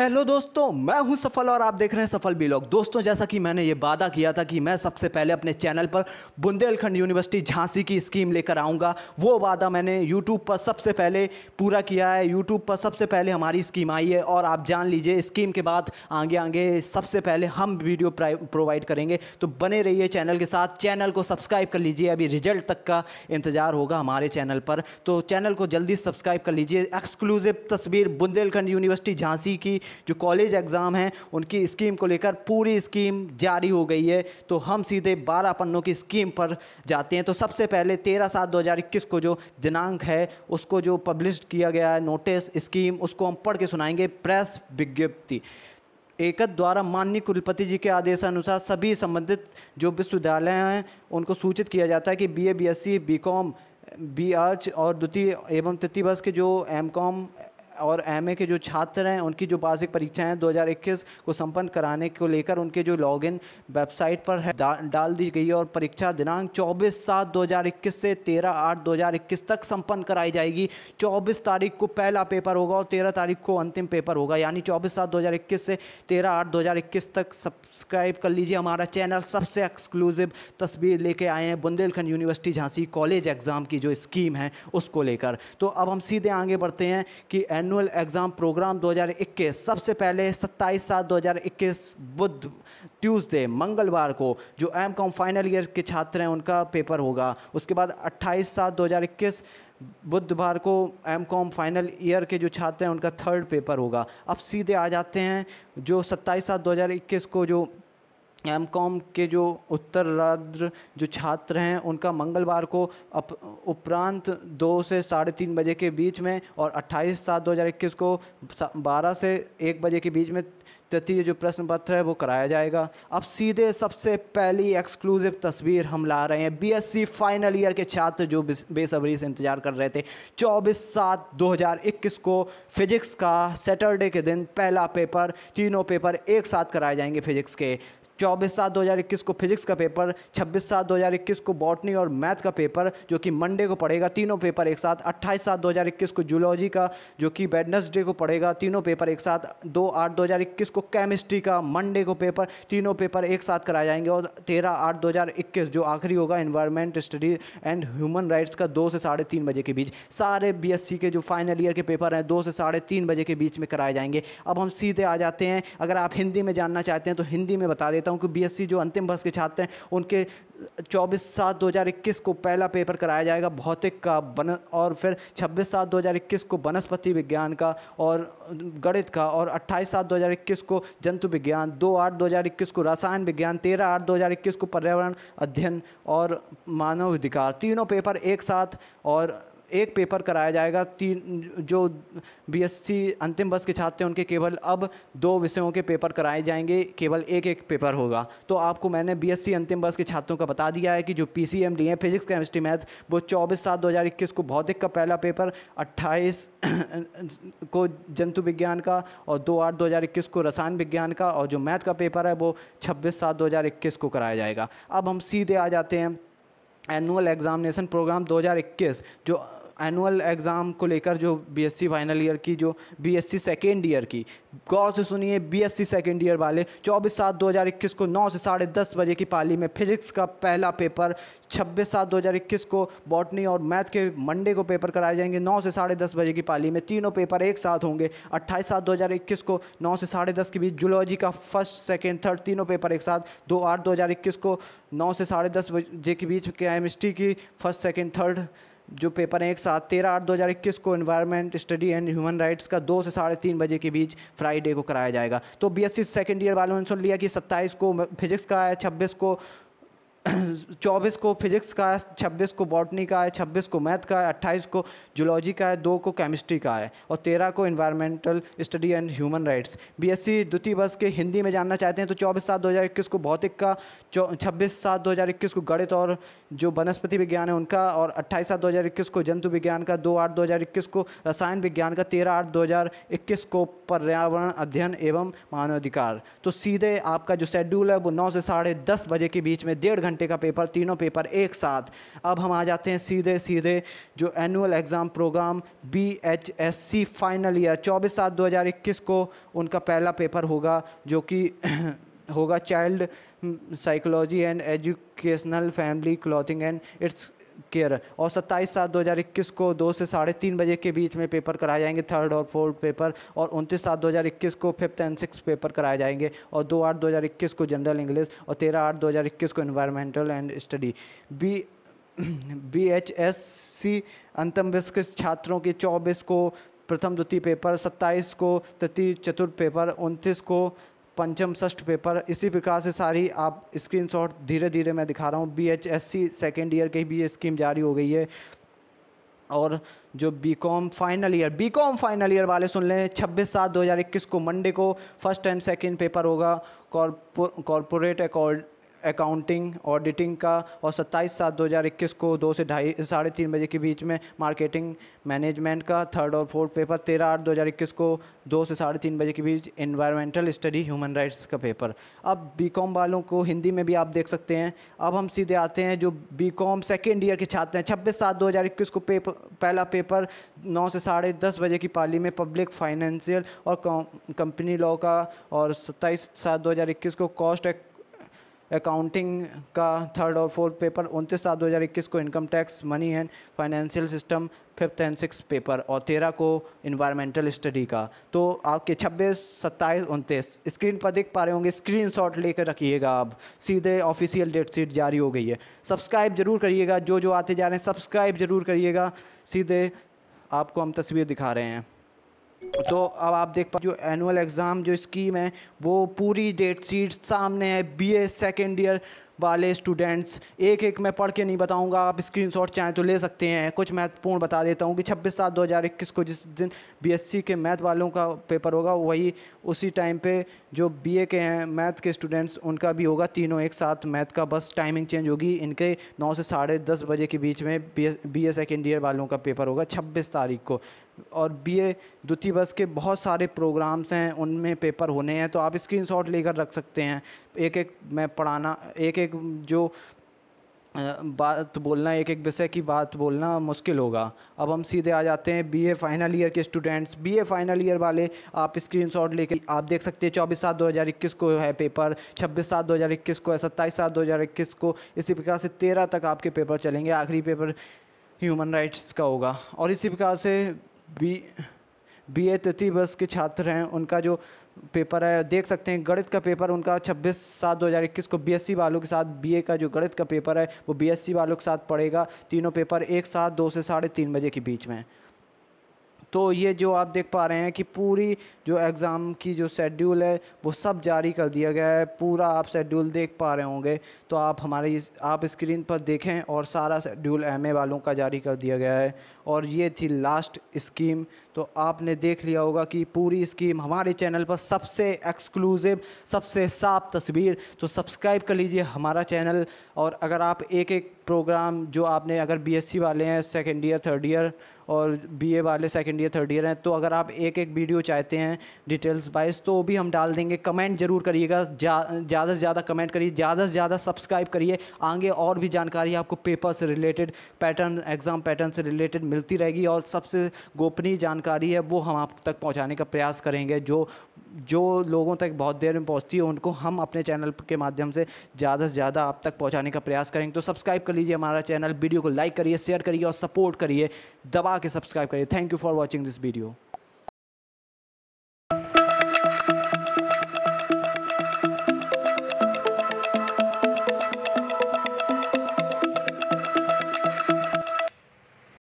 hello दोस्तों मैं हूं सफल और आप देख रहे हैं सफल बिलॉग दोस्तों जैसा कि मैंने ये वादा किया था कि मैं सबसे पहले अपने चैनल पर बुंदेलखंड यूनिवर्सिटी झांसी की स्कीम लेकर आऊंगा वो वादा मैंने यूट्यूब पर सबसे पहले पूरा किया है यूट्यूब पर सबसे पहले हमारी स्कीम आई है और आप जान लीजिए स्कीम के बाद आगे आगे सबसे पहले हम वीडियो प्रोवाइड करेंगे तो बने रहिए चैनल के साथ चैनल को सब्सक्राइब कर लीजिए अभी रिजल्ट तक का इंतज़ार होगा हमारे चैनल पर तो चैनल को जल्दी सब्सक्राइब कर लीजिए एक्सक्लूसिव तस्वीर बुंदेलखंड यूनिवर्सिटी झांसी की जो कॉलेज एग्ज़ाम हैं उनकी स्कीम को लेकर पूरी स्कीम जारी हो गई है तो हम सीधे बारह पन्नों की स्कीम पर जाते हैं तो सबसे पहले तेरह सात दो हज़ार इक्कीस को जो दिनांक है उसको जो पब्लिश किया गया है नोटिस स्कीम उसको हम पढ़ के सुनाएंगे प्रेस विज्ञप्ति एकत द्वारा माननीय कुलपति जी के आदेशानुसार सभी संबंधित जो विश्वविद्यालय हैं उनको सूचित किया जाता है कि बीए बीएससी बीकॉम बी और द्वितीय एवं तृतीय वर्ष के जो एम कॉम और एम के जो छात्र हैं उनकी जो वार्षिक परीक्षाएं 2021 को संपन्न कराने को लेकर उनके जो लॉगिन वेबसाइट पर है डा, डाल दी गई है और परीक्षा दिनांक 24 सात 2021 से 13 आठ 2021 तक संपन्न कराई जाएगी 24 तारीख को पहला पेपर होगा और 13 तारीख को अंतिम पेपर होगा यानी 24 सात 2021 से 13 आठ 2021 तक सब्सक्राइब कर लीजिए हमारा चैनल सबसे एक्सक्लूसिव तस्वीर लेके आए हैं Bundelkhand university Jhansi college exam की जो स्कीम है उसको लेकर तो अब हम सीधे आगे बढ़ते हैं कि एन एनुअल एग्ज़ाम प्रोग्राम 2021 सबसे पहले 27 सात 2021 बुध ट्यूसडे मंगलवार को जो एम कॉम फाइनल ईयर के छात्र हैं उनका पेपर होगा उसके बाद 28 सात 2021 बुधवार को एम कॉम फाइनल ईयर के जो छात्र हैं उनका थर्ड पेपर होगा अब सीधे आ जाते हैं जो 27 सात 2021 को जो एम कॉम के जो उत्तरार्ध जो छात्र हैं उनका मंगलवार को अप, उपरांत दो से साढ़े तीन बजे के बीच में और 28 सात 2021 को 12 से एक बजे के बीच में तृतीय जो प्रश्न पत्र है वो कराया जाएगा अब सीधे सबसे पहली एक्सक्लूसिव तस्वीर हम ला रहे हैं बीएससी फाइनल ईयर के छात्र जो बेसब्री से इंतजार कर रहे थे 24 सात 2021 को फिजिक्स का सैटरडे के दिन पहला पेपर तीनों पेपर एक साथ कराए जाएंगे फिजिक्स के चौबीस सात 2021 को फिजिक्स का पेपर 26 सात 2021 को बॉटनी और मैथ का पेपर जो कि मंडे को पड़ेगा तीनों पेपर एक साथ 28 सात 2021 को जूलॉजी का जो कि वेडनसडे को पड़ेगा तीनों पेपर एक साथ दो आठ 2021 को केमिस्ट्री का मंडे को पेपर तीनों पेपर एक साथ कराए जाएंगे और तेरह आठ 2021 जो आखिरी होगा environment study and human rights का दो से साढ़े तीन बजे के बीच सारे बी के जो फाइनल ईयर के पेपर हैं दो से साढ़े तीन बजे के बीच में कराए जाएंगे अब हम सीधे आ जाते हैं अगर आप हिंदी में जानना चाहते हैं तो हिंदी में बता देता चाहता हूँ कि बीएससी जो अंतिम वर्ष के छात्र हैं उनके 24 सात 2021 को पहला पेपर कराया जाएगा भौतिक का बन और फिर 26 सात 2021 को वनस्पति विज्ञान का और गणित का और 28 सात 2021 को जंतु विज्ञान 2 आठ 2021 को रसायन विज्ञान 13 आठ 2021 को पर्यावरण अध्ययन और मानव अधिकार तीनों पेपर एक साथ और एक पेपर कराया जाएगा तीन जो बीएससी अंतिम वर्ष के छात्र हैं उनके केवल अब दो विषयों के पेपर कराए जाएंगे केवल एक एक पेपर होगा तो आपको मैंने बीएससी अंतिम वर्ष के छात्रों का बता दिया है कि जो पी सी एम डी है फिजिक्स केमिस्ट्री मैथ वो चौबीस सात दो हज़ार इक्कीस को भौतिक का पहला पेपर अट्ठाईस को जंतु विज्ञान का और दो आठ दो हज़ार इक्कीस को रसायन विज्ञान का और जो मैथ का पेपर है वो छब्बीस सात दो हज़ार इक्कीस को कराया जाएगा अब हम सीधे आ जाते हैं एनुअल एग्ज़ामिनेशन प्रोग्राम 2021 जो एनुअल एग्ज़ाम को लेकर जो बीएससी फाइनल ईयर की जो बीएससी सेकेंड ईयर की गौर से सुनिए बीएससी सेकेंड ईयर वाले 24 सात 2021 को 9 से साढ़े दस बजे की पाली में फिजिक्स का पहला पेपर 26 सात 2021 को बॉटनी और मैथ के मंडे को पेपर कराए जाएंगे नौ से साढ़े दस बजे की पाली में तीनों पेपर एक साथ होंगे अट्ठाईस सात 2021 को नौ से साढ़े दस के बीच जुलॉजी का फर्स्ट सेकेंड थर्ड तीनों पेपर एक साथ दो आठ इक्कीस को नौ से साढ़े दस बजे के बीच केमिस्ट्री की फर्स्ट सेकेंड थर्ड जो पेपर हैं एक साथ तेरह आठ दो हज़ार इक्कीस को environment study and human rights का दो से साढ़े तीन बजे के बीच फ्राइडे को कराया जाएगा तो बीएससी सेकंड ईयर वालों ने सुन लिया कि सत्ताईस को फिजिक्स का है छब्बीस को चौबीस को फिजिक्स का है छब्बीस को बॉटनी का है छब्बीस को मैथ का है अट्ठाईस को जूलॉजी का है दो को केमिस्ट्री का है और तेरह को environmental study and human rights BSc द्वितीय वर्ष के हिंदी में जानना चाहते हैं तो चौबीस सात 2021 को भौतिक का छब्बीस सात 2021 को गणित और जो वनस्पति विज्ञान है उनका और अट्ठाईस सात इक्कीस को जंतु विज्ञान का दो आठ इक्कीस को रसायन विज्ञान का तेरह आठ इक्कीस को पर्यावरण अध्ययन एवं मानवाधिकार तो सीधे आपका जो शेड्यूल है वो नौ से साढ़े दस बजे के बीच में डेढ़ घंटे का पेपर तीनों पेपर एक साथ अब हम आ जाते हैं सीधे सीधे जो annual exam program B H S C final year चौबीस सात दो हज़ार इक्कीस को उनका पहला पेपर होगा जो कि होगा child psychology and educational family clothing and its care और 27 सात 2021 को दो से साढ़े तीन बजे के बीच में पेपर कराए जाएंगे थर्ड और फोर्थ पेपर और उनतीस सात 2021 को फिफ्थ एंड सिक्स पेपर कराए जाएंगे और दो आठ 2021 को जनरल इंग्लिश और तेरह आठ 2021 को environmental and study B B H S C अंतम विस्क छात्रों के चौबीस को प्रथम द्वितीय पेपर सत्ताईस को तृतीय चतुर्थ पेपर उनतीस को पंचम षष्ठ पेपर इसी प्रकार से सारी आप स्क्रीनशॉट धीरे धीरे मैं दिखा रहा हूँ B H S C second year की भी ये स्कीम जारी हो गई है और जो B com final year B com final year वाले सुन लें छब्बीस सात दो हज़ार इक्कीस को मंडे को फर्स्ट एंड सेकेंड पेपर होगा कॉरपोरेट अकॉर्ड अकाउंटिंग ऑडिटिंग का और 27 सात 2021 को दो से ढाई साढ़े तीन बजे के बीच में मार्केटिंग मैनेजमेंट का थर्ड और फोर्थ पेपर तेरह आठ 2021 को दो से साढ़े तीन बजे के बीच इन्वायरमेंटल स्टडी ह्यूमन राइट्स का पेपर अब बीकॉम वालों को हिंदी में भी आप देख सकते हैं अब हम सीधे आते हैं जो बी कॉम सेकेंड ईयर के छात्र हैं छब्बीस सात दो हज़ार इक्कीस को पेपर पहला पेपर नौ से साढ़े दस बजे की पाली में पब्लिक फाइनेंशियल और कंपनी लॉ का और सत्ताईस सात दो हज़ार इक्कीस को कॉस्ट एक्ट अकाउंटिंग का थर्ड और फोर्थ पेपर उनतीस सात दो हज़ार इक्कीस को income tax money and financial system fifth and six paper और तेरह को इन्वायरमेंटल स्टडी का तो आपके छब्बीस सत्ताईस उनतीस स्क्रीन पर देख पा रहे होंगे स्क्रीन शॉट लेकर रखिएगा आप सीधे ऑफिशियल डेट शीट जारी हो गई है सब्सक्राइब जरूर करिएगा जो जो आते जा रहे हैं सब्सक्राइब जरूर करिएगा सीधे आपको हम तस्वीर दिखा रहे हैं तो अब आप देख पा जो एनुअल एग्ज़ाम जो स्कीम है वो पूरी डेट शीट सामने है बीए सेकेंड ईयर वाले स्टूडेंट्स एक एक मैं पढ़ के नहीं बताऊंगा आप स्क्रीनशॉट चाहें तो ले सकते हैं कुछ महत्वपूर्ण बता देता हूं कि 26 सात 2021 को जिस दिन बीएससी के मैथ वालों का पेपर होगा वही उसी टाइम पे जो बीए के हैं मैथ के स्टूडेंट्स उनका भी होगा तीनों एक साथ मैथ का बस टाइमिंग चेंज होगी इनके नौ से साढ़े दस बजे के बीच में बी ए सेकेंड ईयर वालों का पेपर होगा छब्बीस तारीख को और बीए द्वितीय वर्ष के बहुत सारे प्रोग्राम्स हैं उनमें पेपर होने हैं तो आप स्क्रीनशॉट लेकर रख सकते हैं एक एक मैं पढ़ाना एक एक जो बात बोलना एक एक विषय की बात बोलना मुश्किल होगा अब हम सीधे आ जाते हैं बीए फाइनल ईयर के स्टूडेंट्स बीए फाइनल ईयर वाले आप स्क्रीनशॉट लेके आप देख सकते हैं चौबीस सात दो हज़ार इक्कीस को है पेपर छब्बीस सात दो हज़ार इक्कीस को है सत्ताईस सात दो हज़ार इक्कीस को इसी प्रकार से तेरह तक आपके पेपर चलेंगे आखिरी पेपर ह्यूमन राइट्स का होगा और इसी प्रकार से बी बी ए तृतीय वर्ष के छात्र हैं उनका जो पेपर है देख सकते हैं गणित का पेपर उनका 26 सात 2021 को बीएससी वालों के साथ बीए का जो गणित का पेपर है वो बीएससी वालों के साथ पढ़ेगा तीनों पेपर एक साथ दो से साढ़े तीन बजे के बीच में तो ये जो आप देख पा रहे हैं कि पूरी जो एग्ज़ाम की जो शेड्यूल है वो सब जारी कर दिया गया है पूरा आप शेड्यूल देख पा रहे होंगे तो आप हमारे आप स्क्रीन पर देखें और सारा शेड्यूल एम वालों का जारी कर दिया गया है और ये थी लास्ट स्कीम तो आपने देख लिया होगा कि पूरी स्कीम हमारे चैनल पर सबसे एक्सक्लूसिव सबसे साफ तस्वीर तो सब्सक्राइब कर लीजिए हमारा चैनल और अगर आप एक एक प्रोग्राम जो आपने अगर बीएससी वाले हैं सेकेंड ईयर थर्ड ईयर और बीए वाले सेकेंड ईयर थर्ड ईयर हैं तो अगर आप एक एक वीडियो चाहते हैं डिटेल्स वाइज तो वो भी हम डाल देंगे कमेंट जरूर करिएगा ज़्यादा से ज़्यादा कमेंट करिए ज़्यादा से ज़्यादा सब्सक्राइब करिए आगे और भी जानकारी आपको पेपर से रिलेटेड पैटर्न एग्ज़ाम पैटर्न से रिलेटेड मिलती रहेगी और सबसे गोपनीय जानकारी है वो हम आप तक पहुँचाने का प्रयास करेंगे जो जो लोगों तक बहुत देर में पहुँचती है उनको हम अपने चैनल के माध्यम से ज़्यादा से ज़्यादा आप तक पहुँचाने का प्रयास करेंगे तो सब्सक्राइब कर लीजिए हमारा चैनल वीडियो को लाइक करिए शेयर करिए और सपोर्ट करिए दबा के सब्सक्राइब करिए thank you for watching this video